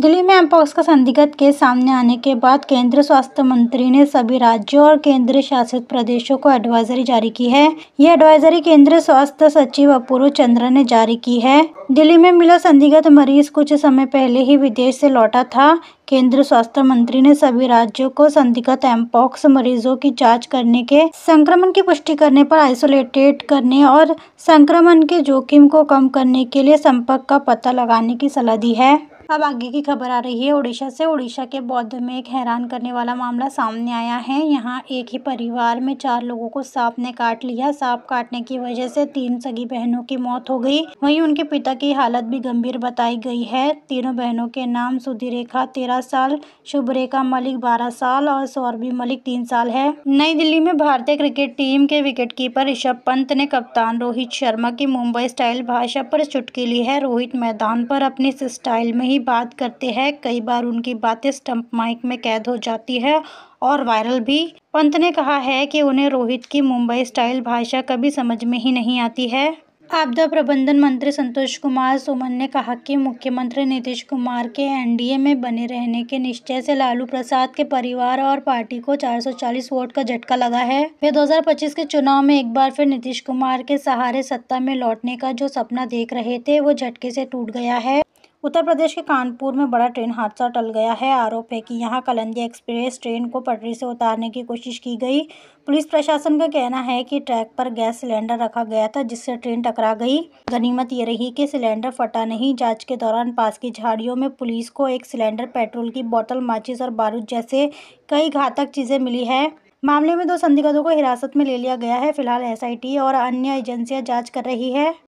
दिल्ली में एम्पॉक्स का संदिग्ध केस सामने आने के बाद केंद्रीय स्वास्थ्य मंत्री ने सभी राज्यों और केंद्र शासित प्रदेशों को एडवाइजरी जारी की है यह एडवाइजरी केंद्रीय स्वास्थ्य सचिव अपूर्व चंद्रा ने जारी की है दिल्ली में मिला संदिग्ध मरीज कुछ समय पहले ही विदेश से लौटा था केंद्रीय स्वास्थ्य मंत्री ने सभी राज्यों को संदिग्ध एम्पॉक्स मरीजों की जांच करने के संक्रमण की पुष्टि करने पर आइसोलेटेड करने और संक्रमण के जोखिम को कम करने के लिए संपर्क का पता लगाने की सलाह दी है अब आगे की खबर आ रही है उड़ीसा से उड़ीसा के बौद्ध में एक हैरान करने वाला मामला सामने आया है यहाँ एक ही परिवार में चार लोगों को सांप ने काट लिया सांप काटने की वजह से तीन सगी बहनों की मौत हो गई वहीं उनके पिता की हालत भी गंभीर बताई गई है तीनों बहनों के नाम सुधीरेखा रेखा तेरह साल शुभ रेखा मलिक बारह साल और सौरभी मलिक तीन साल है नई दिल्ली में भारतीय क्रिकेट टीम के विकेट ऋषभ पंत ने कप्तान रोहित शर्मा की मुंबई स्टाइल भाषा पर चुटकी ली है रोहित मैदान पर अपनी स्टाइल में ही भी बात करते हैं कई बार उनकी बातें स्टंप माइक में कैद हो जाती है और वायरल भी पंत ने कहा है कि उन्हें रोहित की मुंबई स्टाइल भाषा कभी समझ में ही नहीं आती है आपदा प्रबंधन मंत्री संतोष कुमार सुमन ने कहा कि मुख्यमंत्री नीतीश कुमार के एनडीए में बने रहने के निश्चय से लालू प्रसाद के परिवार और पार्टी को 440 वोट का झटका लगा है वे 2025 के चुनाव में एक बार फिर नीतीश कुमार के सहारे सत्ता में लौटने का जो सपना देख रहे थे वो झटके से टूट गया है उत्तर प्रदेश के कानपुर में बड़ा ट्रेन हादसा टल गया है आरोप है कि यहां कलंदिया एक्सप्रेस ट्रेन को पटरी से उतारने की कोशिश की गई पुलिस प्रशासन का कहना है कि ट्रैक पर गैस सिलेंडर रखा गया था जिससे ट्रेन टकरा गई गनीमत ये रही कि सिलेंडर फटा नहीं जांच के दौरान पास की झाड़ियों में पुलिस को एक सिलेंडर पेट्रोल की बोतल माचिस और बारूद जैसे कई घातक चीज़ें मिली है मामले में दो संदिग्धों को हिरासत में ले लिया गया है फिलहाल एस और अन्य एजेंसियां जांच कर रही है